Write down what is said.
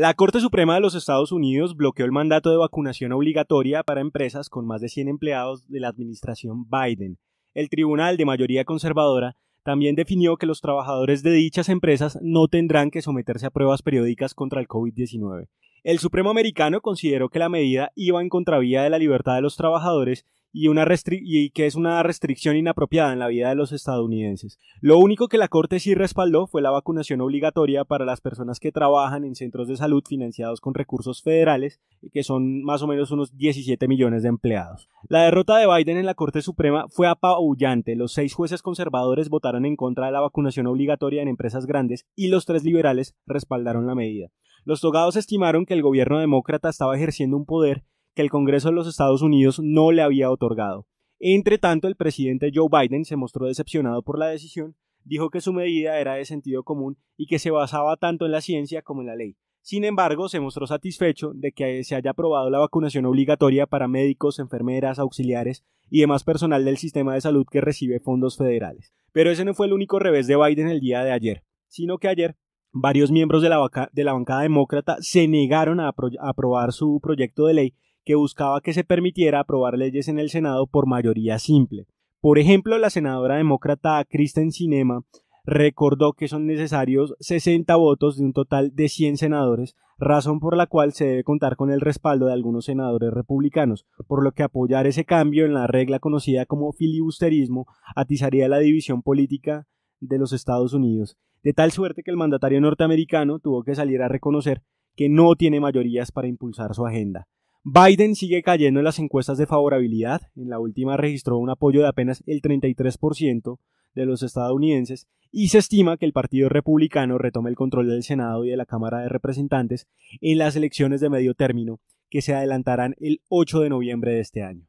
La Corte Suprema de los Estados Unidos bloqueó el mandato de vacunación obligatoria para empresas con más de 100 empleados de la administración Biden. El tribunal de mayoría conservadora también definió que los trabajadores de dichas empresas no tendrán que someterse a pruebas periódicas contra el COVID-19. El Supremo americano consideró que la medida iba en contravía de la libertad de los trabajadores y, que es una restricción inapropiada en la vida de los estadounidenses. Lo único que la Corte sí respaldó fue la vacunación obligatoria para las personas que trabajan en centros de salud financiados con recursos federales, que son más o menos unos 17 millones de empleados. La derrota de Biden en la Corte Suprema fue apabullante. Los seis jueces conservadores votaron en contra de la vacunación obligatoria en empresas grandes y los tres liberales respaldaron la medida. Los togados estimaron el gobierno demócrata estaba ejerciendo un poder que el Congreso de los Estados Unidos no le había otorgado. Entre tanto, el presidente Joe Biden se mostró decepcionado por la decisión, dijo que su medida era de sentido común y que se basaba tanto en la ciencia como en la ley. Sin embargo, se mostró satisfecho de que se haya aprobado la vacunación obligatoria para médicos, enfermeras, auxiliares y demás personal del sistema de salud que recibe fondos federales. Pero ese no fue el único revés de Biden el día de ayer, sino que ayer varios miembros de la, bancada demócrata se negaron a, a aprobar su proyecto de ley que buscaba que se permitiera aprobar leyes en el Senado por mayoría simple. Por ejemplo, la senadora demócrata Kristen Sinema recordó que son necesarios 60 votos de un total de 100 senadores, razón por la cual se debe contar con el respaldo de algunos senadores republicanos, por lo que apoyar ese cambio en la regla conocida como filibusterismo atizaría la división política de los Estados Unidos de tal suerte que el mandatario norteamericano tuvo que salir a reconocer que no tiene mayorías para impulsar su agenda. Biden sigue cayendo en las encuestas de favorabilidad, en la última registró un apoyo de apenas el 33% de los estadounidenses y se estima que el Partido Republicano retome el control del Senado y de la Cámara de Representantes en las elecciones de medio término que se adelantarán el 8 de noviembre de este año.